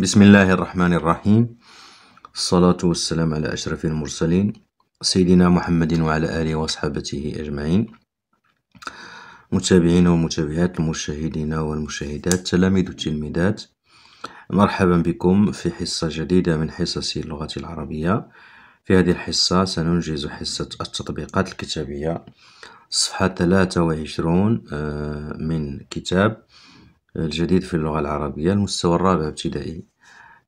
بسم الله الرحمن الرحيم الصلاة والسلام على أشرف المرسلين سيدنا محمد وعلى آله وصحبه أجمعين متابعين ومتابعات المشاهدين والمشاهدات تلاميذ التلميذات مرحبا بكم في حصة جديدة من حصص اللغة العربية في هذه الحصة سننجز حصة التطبيقات الكتابية صفحة 23 من كتاب الجديد في اللغة العربية المستوى الرابع ابتدائي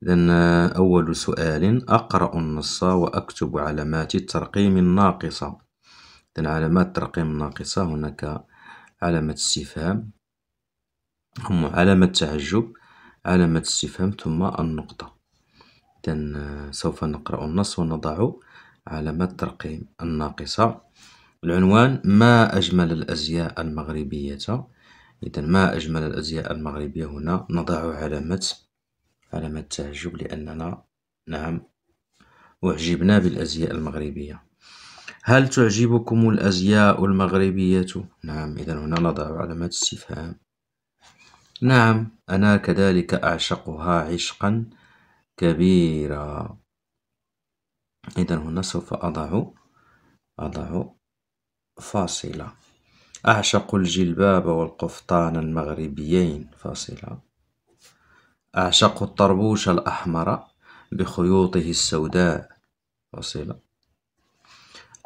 إذن آه، أول سؤال أقرأ النص وأكتب علامات الترقيم الناقصة إذن علامات الترقيم الناقصة هناك علامة استفهام ثم علامة تعجب علامة استفهام ثم النقطة إذن آه، سوف نقرأ النص ونضع علامة الترقيم الناقصة العنوان ما أجمل الأزياء المغربية إذا ما أجمل الأزياء المغربية هنا نضع علامة علامة تعجب لأننا نعم أعجبنا بالأزياء المغربية هل تعجبكم الأزياء المغربية؟ نعم إذا هنا نضع علامة استفهام نعم أنا كذلك أعشقها عشقا كبيرا إذا هنا سوف أضع أضع فاصلة أعشق الجلباب والقفطان المغربيين فاصلة أعشق الطربوش الأحمر بخيوطه السوداء فاصلة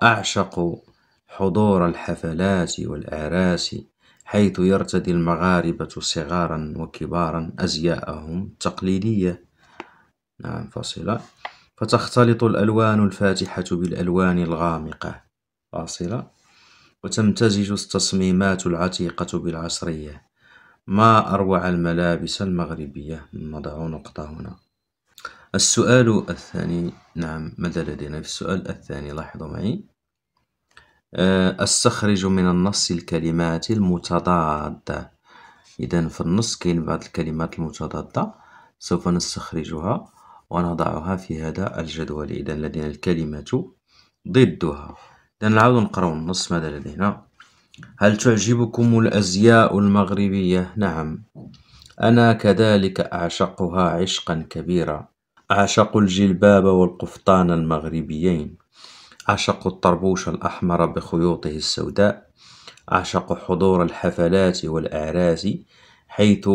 أعشق حضور الحفلات والأعراس حيث يرتدي المغاربة صغارا وكبارا أزياءهم التقليدية نعم فاصلة فتختلط الألوان الفاتحة بالألوان الغامقة فاصلة وتمتزج التصميمات العتيقة بالعصرية ما أروع الملابس المغربية نضع نقطة هنا السؤال الثاني نعم ماذا لدينا في السؤال الثاني لاحظوا معي أستخرج آه، من النص الكلمات المتضادة إذا في النص كاين بعض الكلمات المتضادة سوف نستخرجها ونضعها في هذا الجدول إذا لدينا الكلمة ضدها إذا نعاودو نقراو النص ماذا لدينا هل تعجبكم الأزياء المغربية؟ نعم أنا كذلك أعشقها عشقا كبيرا أعشق الجلباب والقفطان المغربيين أعشق الطربوش الأحمر بخيوطه السوداء أعشق حضور الحفلات والأعراس حيث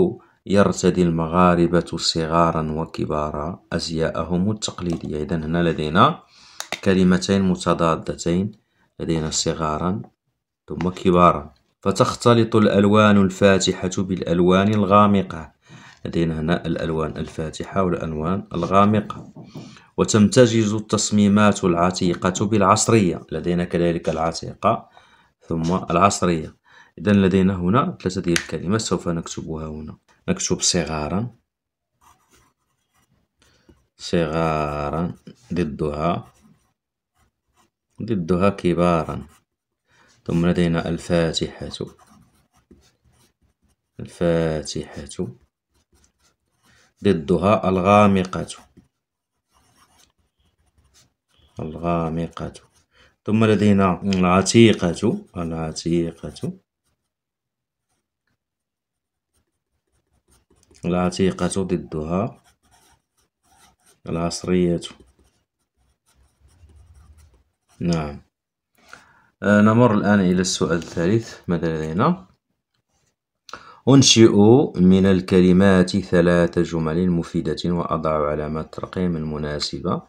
يرتدي المغاربة صغارا وكبارا أزياءهم التقليدية إذا هنا لدينا كلمتين متضادتين لدينا صغارا ثم كبارا فتختلط الألوان الفاتحة بالألوان الغامقة لدينا هنا الألوان الفاتحة والألوان الغامقة وتمتزج التصميمات العتيقة بالعصرية لدينا كذلك العتيقة ثم العصرية إذا لدينا هنا ثلاثة ديال الكلمات سوف نكتبها هنا نكتب صغارا صغارا ضدها ضدها كبارا ثم لدينا الفاتحة الفاتحة ضدها الغامقة الغامقة ثم لدينا العتيقة العتيقة العتيقة ضدها العصرية نعم آه، نمر الآن إلى السؤال الثالث ماذا لدينا؟ أنشئ من الكلمات ثلاث جمل مفيدة وأضع علامات ترقيم المناسبة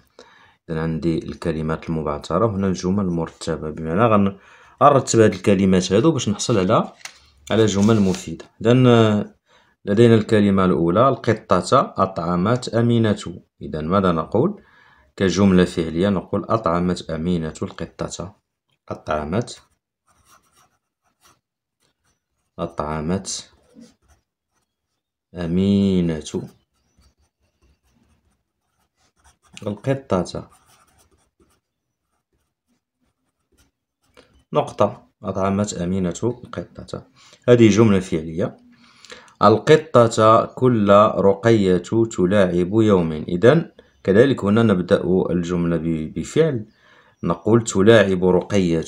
إذا عندي الكلمات المبعثرة وهنا الجمل المرتبة بمعنى غنرتب هاد الكلمات هادو باش نحصل على على جمل مفيدة إذا آه، لدينا الكلمة الأولى القطة أطعمت أمينة إذا ماذا نقول؟ كجملة فعلية نقول أطعمت أمينة القطة أطعمت أطعمت أمينة القطة نقطة أطعمت أمينة القطة هذه جملة فعلية القطة كل رقية تلاعب يوم إذا كذلك هنا نبدأ الجملة بفعل نقول تلاعب رقية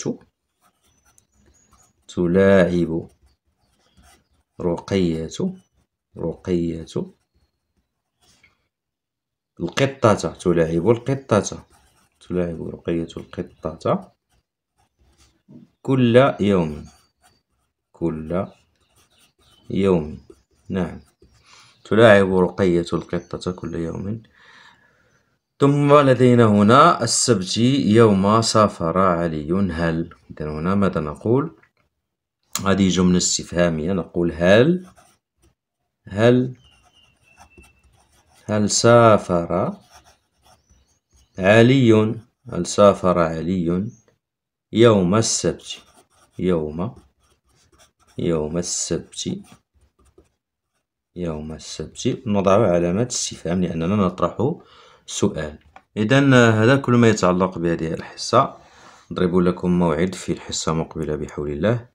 تلاعب رقية رقية القطة تلاعب القطة تلاعب رقية القطة كل يوم كل يوم نعم تلاعب رقية القطة كل يوم ثم لدينا هنا السبت يوم سافر علي هل إذا هنا ماذا نقول هذه جملة استفهامية نقول هل هل هل سافر علي هل سافر علي يوم السبت يوم يوم السبت يوم السبت نضع علامة استفهام لأننا نطرح سؤال اذا هذا كل ما يتعلق بهذه الحصه نضرب لكم موعد في الحصه المقبله بحول الله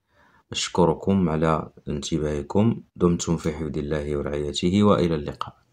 اشكركم على انتباهكم دمتم في حفظ الله ورعايته والى اللقاء